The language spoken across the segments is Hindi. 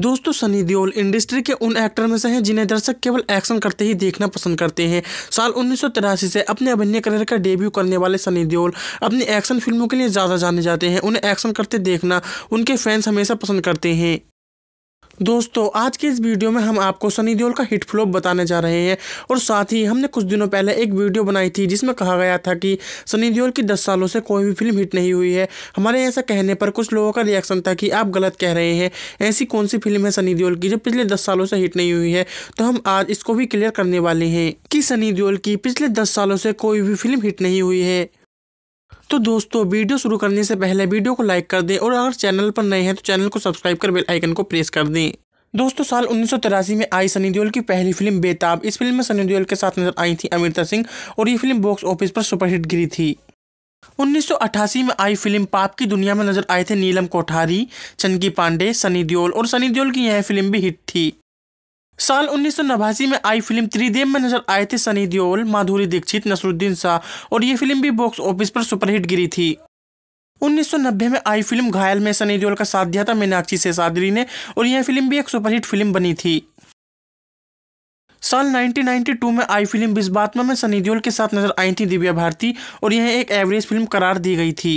दोस्तों सनी देओल इंडस्ट्री के उन एक्टर में से हैं जिन्हें दर्शक केवल एक्शन करते ही देखना पसंद करते हैं साल उन्नीस से अपने अभिनय करियर का डेब्यू करने वाले सनी देओल अपनी एक्शन फिल्मों के लिए ज़्यादा जाने जाते हैं उन्हें एक्शन करते देखना उनके फैंस हमेशा पसंद करते हैं दोस्तों आज के इस वीडियो में हम आपको सनी देओल का हिट फ्लॉप बताने जा रहे हैं और साथ ही हमने कुछ दिनों पहले एक वीडियो बनाई थी जिसमें कहा गया था कि सनी देओल की 10 सालों से कोई भी फिल्म हिट नहीं हुई है हमारे ऐसा कहने पर कुछ लोगों का रिएक्शन था कि आप गलत कह रहे हैं ऐसी कौन सी फिल्म है सनी देओल की जो पिछले दस सालों से हिट नहीं हुई है तो हम आज इसको भी क्लियर करने वाले हैं कि सनी देओल की पिछले दस सालों से कोई भी फिल्म हिट नहीं हुई है तो दोस्तों वीडियो शुरू करने से पहले वीडियो को लाइक कर दें और अगर चैनल पर नए हैं तो चैनल को सब्सक्राइब कर बेल आइकन को प्रेस कर दें दोस्तों साल उन्नीस में आई सनी देओल की पहली फिल्म बेताब इस फिल्म में सनी देओल के साथ नजर आई थी अमृता सिंह और ये फिल्म बॉक्स ऑफिस पर सुपरहिट गिरी थी 1988 में आई फिल्म पाप की दुनिया में नजर आए थे नीलम कोठारी चंकी पांडे सनी देओल और सनी देओल की यह फिल्म भी हिट थी साल उन्नीस में आई फिल्म त्रिदेव में नजर आए थे सनी देओल माधुरी दीक्षित नसरुद्दीन शाह और ये फिल्म भी बॉक्स ऑफिस पर सुपरहिट गिरी थी 1990 में आई फिल्म घायल में सनी देओल का साथ दिया था मीनाक्षी सेसादरी ने और यह फिल्म भी एक सुपरहिट फिल्म बनी थी साल 1992 में आई फिल्म बिस्बात्मा में सनी देओल के साथ नजर आई थी दिव्या भारती और यह एक एवरेज फिल्म करार दी गई थी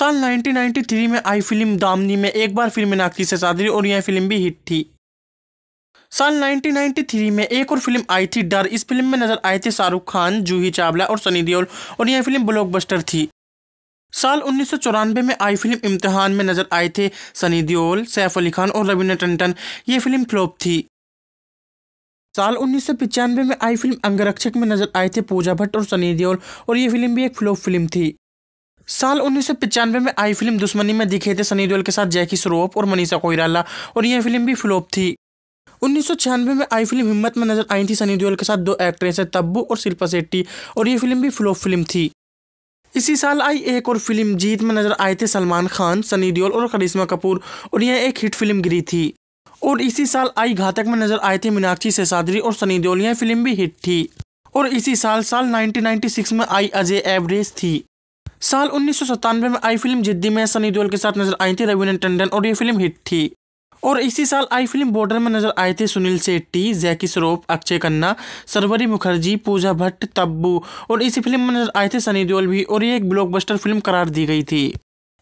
साल 1993 में आई फिल्म दामनी में एक बार फिल्म मीनाक्षी से और यह फिल्म भी हिट थी साल 1993 में एक और फिल्म आई थी डर इस फिल्म में नजर आए थे शाहरुख खान जूही चावला और सनी देओल और यह फिल्म ब्लॉकबस्टर थी साल उन्नीस में आई फिल्म इम्तिहान में नजर आए थे सनी देओल सैफ अली खान और रवीना टंडन ये फिल्म फ्लॉप थी साल उन्नीस में आई फिल्म अंगरक्षक में नजर आए थे पूजा भट्ट और सनी देओल और ये फिल्म भी एक फ्लॉप फिल्म थी साल उन्नीस में आई फिल्म दुश्मनी में दिखे थे सनी देओल के साथ जैकी श्रॉफ और मनीषा कोइराला और यह फिल्म भी फ्लॉप थी उन्नीस में आई फिल्म हिम्मत में नजर आई थी सनी देओल के साथ दो एक्ट्रेस है तब्बू और शिल्पा शेट्टी और ये फिल्म भी फ्लॉप फिल्म थी इसी साल आई एक और फिल्म जीत में नजर आए थे सलमान खान सनी देओल और करिश्मा कपूर और यह एक हिट फिल्म गिरी थी और इसी साल आई घातक में नजर आए थे मीनाक्षी सेसादरी और सनी देओल यह फिल्म भी हिट थी और इसी साल साल 1996 में आई अजय एवरेज थी साल उन्नीस में आई फिल्म जिद्दी में सनी देओल के साथ नजर आई थी रवीना टंडन और ये फिल्म हिट थी और इसी साल आई फिल्म बॉर्डर में नजर आए थे सुनील शेट्टी जैकी श्रॉफ अक्षय खन्ना सरवरी मुखर्जी पूजा भट्ट तब्बू और इसी फिल्म में नजर आए थे सनी देओल भी और ये एक ब्लॉकबस्टर फिल्म करार दी गई थी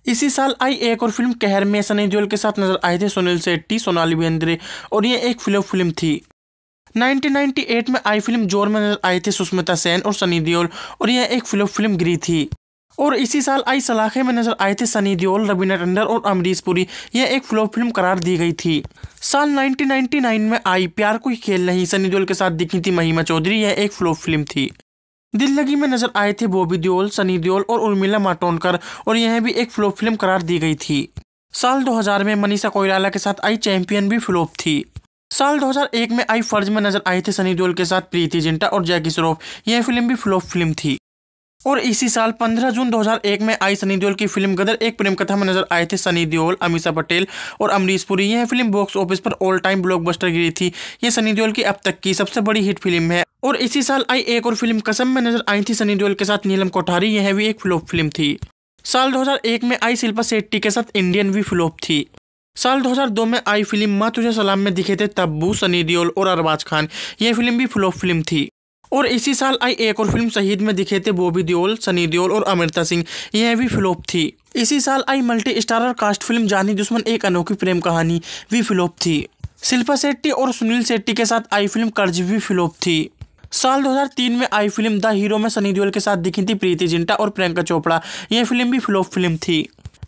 इसी साल आई एक और फिल्म कहर में सनी देओल के साथ नजर आए थे सुनील शेट्टी सोनाली बेंद्रे और ये एक फ्लॉप फिल्म थी 1998 में आई फिल्म जोर में नजर आए थे सुष्मिता सेन और सनी देओल और यह एक फ्लॉप फिल्म गिरी थी और इसी साल आई सलाखे में नजर आए थे सनी देओल रवीना टंडन और अमरीश पुरी यह एक फ्लॉप फिल्म करार दी गई थी साल 1999 में आई प्यार कोई खेल नहीं सनी देओल के साथ दिखी थी महिमा चौधरी यह एक फ्लॉप फिल्म थी दिल लगी में नजर आए थे बॉबी देओल सनी देओल और उर्मिला माटोनकर और यह भी एक फ्लॉप फिल्म करार दी गई थी साल 2000 में मनीषा कोयराला के साथ आई चैंपियन भी फ्लॉप थी साल 2001 में आई फर्ज में नजर आए थे सनी देओल के साथ प्रीति जिंटा और जैकी श्रॉफ यह फिल्म भी फ्लॉप फिल्म थी और इसी साल 15 जून 2001 में आई सनी देओल की फिल्म गदर एक प्रेम कथा में नजर आए थे सनी देओल अमीषा पटेल और अमरीश पुरी यह फिल्म बॉक्स ऑफिस पर ऑल टाइम ब्लॉकबस्टर गिरी थी यह सनी देओल की अब तक की सबसे बड़ी हिट फिल्म है और इसी साल आई एक और फिल्म कसम में नजर आई थी सनी देओल के साथ नीलम कोठारी यह भी एक फ्लॉप फिल्म थी साल एक में आई शिल्पा शेट्टी के साथ इंडियन भी फ्लॉप थी साल 2002 में आई फिल्म मा तुझे सलाम में दिखे थे तब्बू सनी देओल और अरबाज खान यह फिल्म भी फ्लॉप फिल्म थी और इसी साल आई एक और फिल्म शहीद में दिखे थे बॉबी देओल सनी देओल और अमृता सिंह यह भी फ्लॉप थी इसी साल आई multi starrer cast film Jaani Dushman एक अनोखी प्रेम कहानी भी फ्लॉप थी शिल्पा शेट्टी और सुनील शेट्टी के साथ आई फिल्म कर्ज भी फ्लॉप थी साल 2003 में आई फिल्म द हीरो में सनी देओल के साथ दिखी थी प्रीति जिंटा और प्रियंका चोपड़ा यह फिल्म भी फ्लॉप फिल्म थी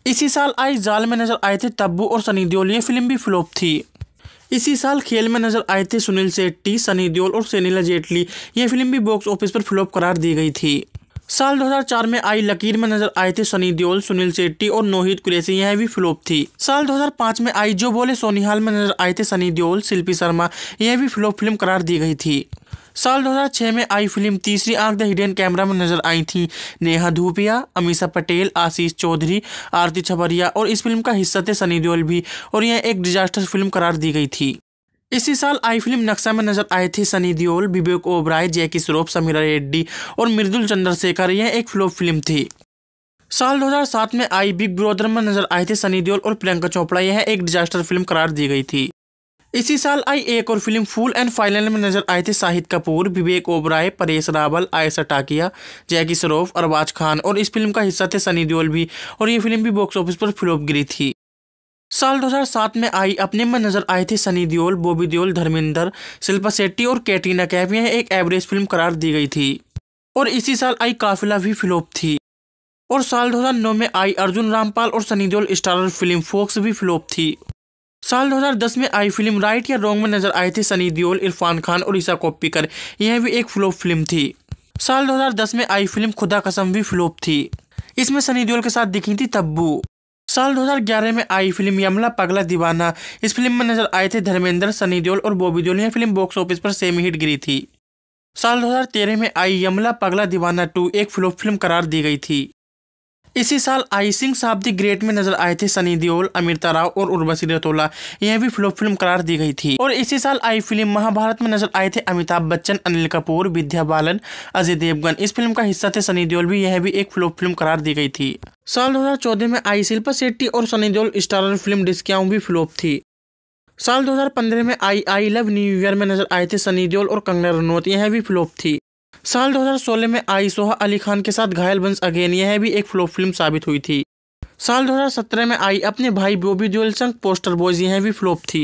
इसी साल आई जाल में नजर आए थे तब्बू और सनी देओल यह फिल्म भी फ्लॉप थी इसी साल खेल में नजर आए थे सुनील शेट्टी सनी देओल और सेनीला जेटली ये फिल्म भी बॉक्स ऑफिस पर फ्लॉप करार दी गई थी साल 2004 में आई लकीर में नजर आए थे सनी देओल सुनील शेट्टी और नोहित कुरेसी यह भी फ्लॉप थी साल 2005 में आई जो बोले सोनीहाल में नजर आए थे सनी देओल शिल्पी शर्मा यह भी फ्लॉप फिल्म करार दी गई थी साल 2006 में आई फिल्म तीसरी आंख द हिडन कैमरा में नजर आई थी नेहा धूपिया अमीषा पटेल आशीष चौधरी आरती छबरिया और इस फिल्म का हिस्सा थे सनी देओल भी और यह एक डिजास्टर फिल्म करार दी गई थी इसी साल आई फिल्म नक्शा में नजर आए थे सनी देओल विवेक ओबराय जैकी श्रॉफ समीरा रेड्डी और मृदुल चंद्रशेखर यह एक फ्लॉप फिल्म थी साल 2007 में आई बिग ब्रदर में नजर आए थे सनी देओल और प्रियंका चोपड़ा यह एक डिजास्टर फिल्म करार दी गई थी इसी साल आई एक और फिल्म फुल एंड फाइनल में नजर आए थे शाहिद कपूर विवेक ओबराय परेश रावल आयशा टाकिया जैकी सरोफ अरबाज खान और इस फिल्म का हिस्सा थे सनी देओल भी और ये फिल्म भी बॉक्स ऑफिस पर फ्लॉप गिरी थी साल 2007 में आई अपने में नजर आए थे सनी देओल बॉबी देओल धर्मेंद्र शिल्पा शेट्टी और कैटरीना कैफ यह एक एवरेज फिल्म करार दी गई थी और इसी साल आई काफिला भी फ्लॉप थी और साल 2009 में आई अर्जुन रामपाल और Sunny Deol starrer film Fox भी फ्लॉप थी साल 2010 में आई फिल्म राइट या रॉन्ग में नजर आए थे सनी दियोल इरफान खान और ईसा कोप्पीकर यह भी एक फ्लॉप फिल्म थी साल 2010 में आई फिल्म खुदा कसम भी फ्लॉप थी इसमें सनी दियोल के साथ दिखी थी तब्बू साल 2011 में आई फिल्म यमला पगला दीवाना इस फिल्म में नजर आए थे धर्मेंद्र सनी देओल और बॉबी दियोल यह फिल्म बॉक्स ऑफिस पर सेमी हिट गिरी थी साल 2013 में आई यमला पगला दीवाना टू एक फ्लॉप फिल्म करार दी गई थी इसी साल आइसिंग साहब दी ग्रेट में नजर आए थे सनी देओल अमिता राव और उर्वशी रतोला यह भी फ्लॉप फिल्म करार दी गई थी और इसी साल आई फिल्म महाभारत में नजर आए थे अमिताभ बच्चन अनिल कपूर विद्या बालन अजय देवगन इस फिल्म का हिस्सा थे सनी देओल भी यह भी एक फ्लॉप फिल्म करार दी गई थी साल दो में आई शिल्पा शेट्टी और सनी देओल स्टार फिल्म डिस्कियाओं भी फ्लोप थी साल दो में आई आई लव न्यू ईयर में नजर आए थे सनी देओल और कंगना रनौत यह भी फ्लोप थी साल 2016 में आई सोहा अली खान के साथ घायल बंस अगेन यह भी एक फ्लॉप फिल्म साबित हुई थी साल 2017 में आई अपने भाई बोबी दुअल संग पोस्टर बॉयज यह भी फ्लॉप थी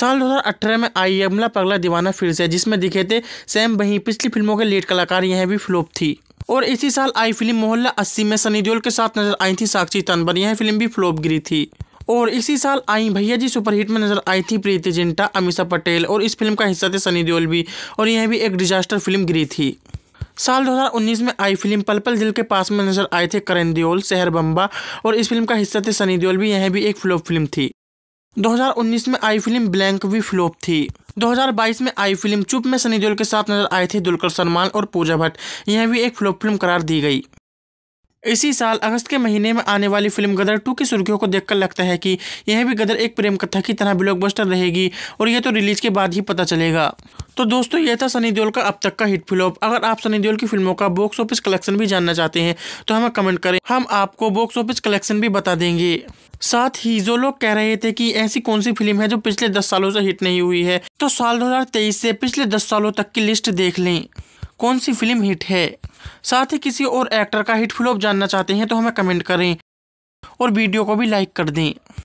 साल 2018 में आई अमला पगला दीवाना फिर से जिसमें दिखे थे सैम बही पिछली फिल्मों के लीड कलाकार यह भी फ्लॉप थी और इसी साल आई फिल्म मोहल्ला अस्सी में सनी दियोल के साथ नजर आई थी साक्षी तनबर यह फिल्म भी फ्लॉप गिरी थी और इसी साल आई भैया जी सुपरहिट में नजर आई थी प्रीति जिंटा अमीषा पटेल और इस फिल्म का हिस्सा थे सनी दियोल भी और यह भी एक डिजास्टर फिल्म गिरी थी साल 2019 में आई फिल्म पल पल दिल के पास में नजर आए थे करण दियोल शहर बम्बा और इस फिल्म का हिस्सा थे सनी दियोल भी यह भी एक फ्लॉप फिल्म थी 2019 में आई फिल्म ब्लैंक भी फ्लॉप थी 2022 में आई फिल्म चुप में सनी देओल के साथ नजर आए थे दुलकर सलमान और पूजा भट्ट यह भी एक फ्लॉप फिल्म करार दी गई इसी साल अगस्त के महीने में आने वाली फिल्म गदर टू की सुर्खियों को देखकर लगता है कि यह भी गदर एक प्रेम कथा की तरह ब्लॉकबस्टर रहेगी और यह तो रिलीज के बाद ही पता चलेगा तो दोस्तों यह था सनी देओल का अब तक का हिट फ्लॉप अगर आप सनी देओल की फिल्मों का बॉक्स ऑफिस कलेक्शन भी जानना चाहते हैं तो हमें कमेंट करें हम आपको बॉक्स ऑफिस कलेक्शन भी बता देंगे साथ ही जो लोग कह रहे थे कि ऐसी कौन सी फिल्म है जो पिछले दस सालों से हिट नहीं हुई है तो साल तेईस से पिछले दस सालों तक की लिस्ट देख लें कौन सी फिल्म हिट है साथ ही किसी और एक्टर का हिट फ्लॉप जानना चाहते हैं तो हमें कमेंट करें और वीडियो को भी लाइक कर दें